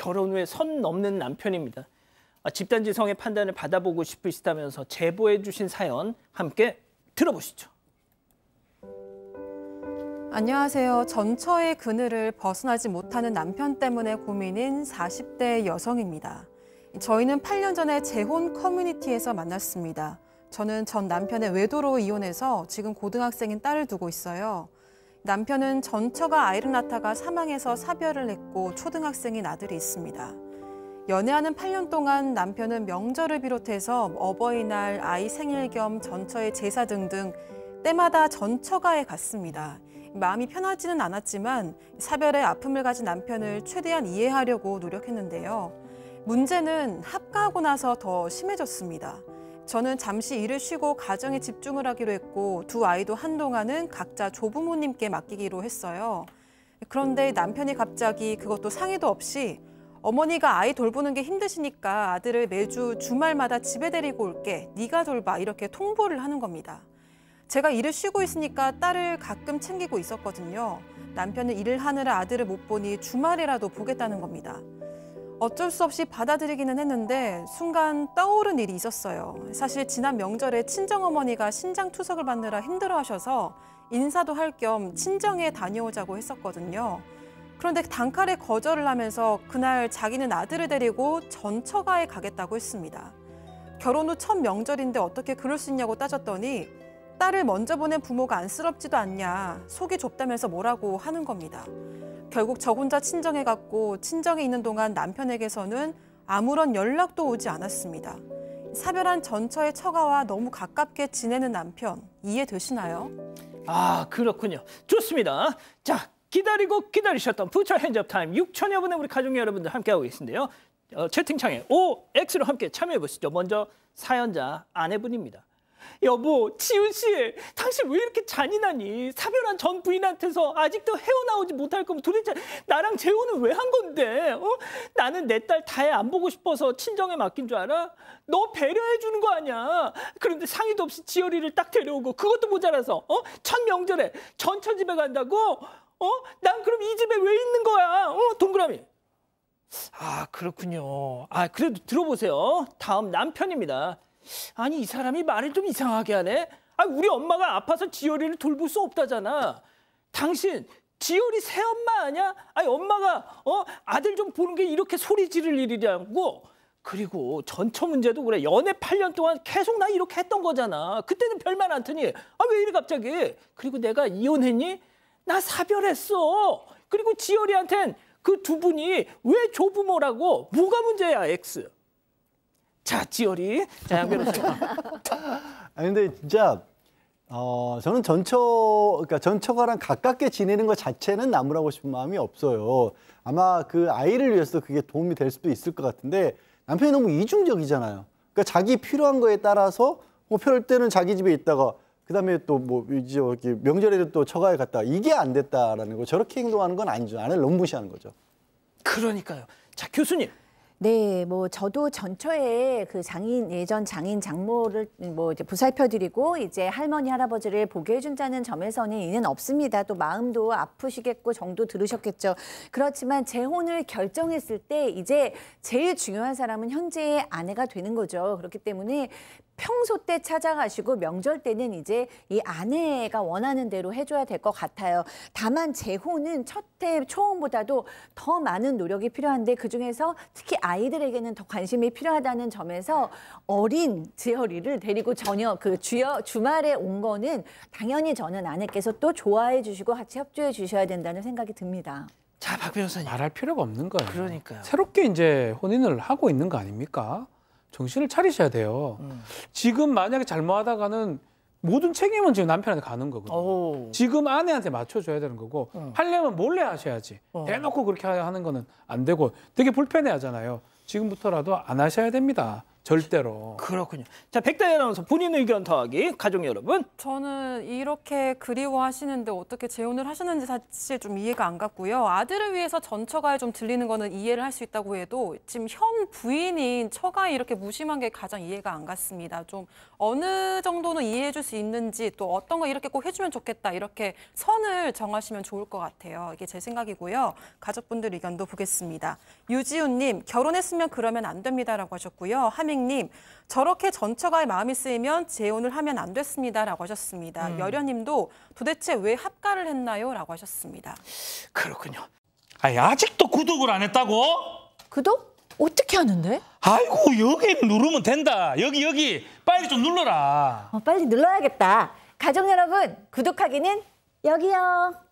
결혼 후에 선 넘는 남편입니다. 아, 집단지성의 판단을 받아보고 싶으시다면서 제보해 주신 사연 함께 들어보시죠. 안녕하세요. 전처의 그늘을 벗어나지 못하는 남편 때문에 고민인 40대 여성입니다. 저희는 8년 전에 재혼 커뮤니티에서 만났습니다. 저는 전 남편의 외도로 이혼해서 지금 고등학생인 딸을 두고 있어요. 남편은 전처가 아이를 낳다가 사망해서 사별을 했고 초등학생인 아들이 있습니다. 연애하는 8년 동안 남편은 명절을 비롯해서 어버이날, 아이 생일 겸 전처의 제사 등등 때마다 전처가에 갔습니다. 마음이 편하지는 않았지만 사별의 아픔을 가진 남편을 최대한 이해하려고 노력했는데요. 문제는 합가하고 나서 더 심해졌습니다. 저는 잠시 일을 쉬고 가정에 집중을 하기로 했고 두 아이도 한동안은 각자 조부모님께 맡기기로 했어요. 그런데 남편이 갑자기 그것도 상의도 없이 어머니가 아이 돌보는 게 힘드시니까 아들을 매주 주말마다 집에 데리고 올게 네가 돌봐 이렇게 통보를 하는 겁니다. 제가 일을 쉬고 있으니까 딸을 가끔 챙기고 있었거든요. 남편은 일을 하느라 아들을 못 보니 주말에라도 보겠다는 겁니다. 어쩔 수 없이 받아들이기는 했는데 순간 떠오른 일이 있었어요. 사실 지난 명절에 친정어머니가 신장 투석을 받느라 힘들어하셔서 인사도 할 겸 친정에 다녀오자고 했었거든요. 그런데 단칼에 거절을 하면서 그날 자기는 아들을 데리고 전처가에 가겠다고 했습니다. 결혼 후 첫 명절인데 어떻게 그럴 수 있냐고 따졌더니 딸을 먼저 보낸 부모가 안쓰럽지도 않냐 속이 좁다면서 뭐라고 하는 겁니다. 결국 저 혼자 친정에 갔고 친정에 있는 동안 남편에게서는 아무런 연락도 오지 않았습니다. 사별한 전처의 처가와 너무 가깝게 지내는 남편 이해되시나요? 아 그렇군요. 좋습니다. 자 기다리고 기다리셨던 부처 핸즈업 타임 6천여 분의 우리 가족 여러분들 함께하고 계신데요. 어, 채팅창에 OX로 함께 참여해 보시죠. 먼저 사연자 아내분입니다. 여보, 지훈 씨, 당신 왜 이렇게 잔인하니? 사별한 전 부인한테서 아직도 헤어나오지 못할 거면 도대체 나랑 재혼을 왜 한 건데? 어? 나는 내 딸 다혜 안 보고 싶어서 친정에 맡긴 줄 알아? 너 배려해 주는 거 아니야? 그런데 상의도 없이 지열이를 딱 데려오고 그것도 모자라서 어? 첫 명절에 전처 집에 간다고? 어? 난 그럼 이 집에 왜 있는 거야? 어? 동그라미. 아, 그렇군요. 아, 그래도 들어보세요. 다음 남편입니다. 아니 이 사람이 말을 좀 이상하게 하네. 아 우리 엄마가 아파서 지열이를 돌볼 수 없다잖아. 당신 지열이 새 엄마 아니야? 아니 엄마가 어 아들 좀 보는 게 이렇게 소리 지를 일이냐고. 그리고 전처 문제도 그래. 연애 8년 동안 계속 나 이렇게 했던 거잖아. 그때는 별말 안 터니. 아왜 이래 갑자기? 그리고 내가 이혼했니? 나 사별했어. 그리고 지열이한텐 그 두 분이 왜 조부모라고 뭐가 문제야, X? 자, 지열이. 자, 양배로 씨. 아 근데 진짜 어, 저는 전처, 그러니까 전처가랑 가깝게 지내는 것 자체는 나무라고 싶은 마음이 없어요. 아마 그 아이를 위해서 그게 도움이 될 수도 있을 것 같은데 남편이 너무 이중적이잖아요. 그러니까 자기 필요한 거에 따라서 뭐 필요할 때는 자기 집에 있다가 그다음에 또 뭐 이제 이렇게 명절에도 또 처가에 갔다 이게 안 됐다라는 거 저렇게 행동하는 건 아니죠. 아내 너무 무시하는 거죠. 그러니까요. 자 교수님 네, 뭐 저도 전처에 그 장인 예전 장인 장모를 뭐 이제 보살펴드리고 이제 할머니 할아버지를 보게 해준다는 점에서는 이는 없습니다. 또 마음도 아프시겠고 정도 들으셨겠죠. 그렇지만 재혼을 결정했을 때 이제 제일 중요한 사람은 현재의 아내가 되는 거죠. 그렇기 때문에 평소 때 찾아가시고 명절 때는 이제 이 아내가 원하는 대로 해줘야 될 것 같아요. 다만 재혼은 첫해 초혼보다도 더 많은 노력이 필요한데 그중에서 특히 아이들에게는 더 관심이 필요하다는 점에서 어린 지어리를 데리고 저녁 그 주여 주말에 온 거는 당연히 저는 아내께서 또 좋아해 주시고 같이 협조해 주셔야 된다는 생각이 듭니다. 자, 박 변호사님. 말할 필요가 없는 거예요. 그러니까요. 새롭게 이제 혼인을 하고 있는 거 아닙니까? 정신을 차리셔야 돼요. 음. 지금 만약에 잘못하다가는 모든 책임은 지금 남편한테 가는 거거든요. 오. 지금 아내한테 맞춰줘야 되는 거고 어. 하려면 몰래 하셔야지. 어. 대놓고 그렇게 하는 거는 안 되고 되게 불편해하잖아요. 지금부터라도 안 하셔야 됩니다. 절대로. 그렇군요. 자, 백다연 아나운서 본인 의견 더하기 가족 여러분. 저는 이렇게 그리워하시는데 어떻게 재혼을 하셨는지 사실 좀 이해가 안 갔고요. 아들을 위해서 전 처가에 좀 들리는 거는 이해를 할 수 있다고 해도 지금 현 부인인 처가 이렇게 무심한 게 가장 이해가 안 갔습니다. 좀 어느 정도는 이해해 줄 수 있는지 또 어떤 거 이렇게 꼭 해주면 좋겠다 이렇게 선을 정하시면 좋을 것 같아요. 이게 제 생각이고요. 가족분들 의견도 보겠습니다. 유지훈님 결혼했으면 그러면 안 됩니다라고 하셨고요. 하민 이민님 저렇게 전처가의 마음이 쓰이면 재혼을 하면 안 됐습니다라고 하셨습니다. 음. 여련님도 도대체 왜 합가를 했나요라고 하셨습니다. 그렇군요. 아니, 아직도 구독을 안 했다고? 구독? 어떻게 하는데? 아이고 여기 누르면 된다. 여기 여기 빨리 좀 눌러라. 어, 빨리 눌러야겠다. 가족 여러분 구독하기는 여기요.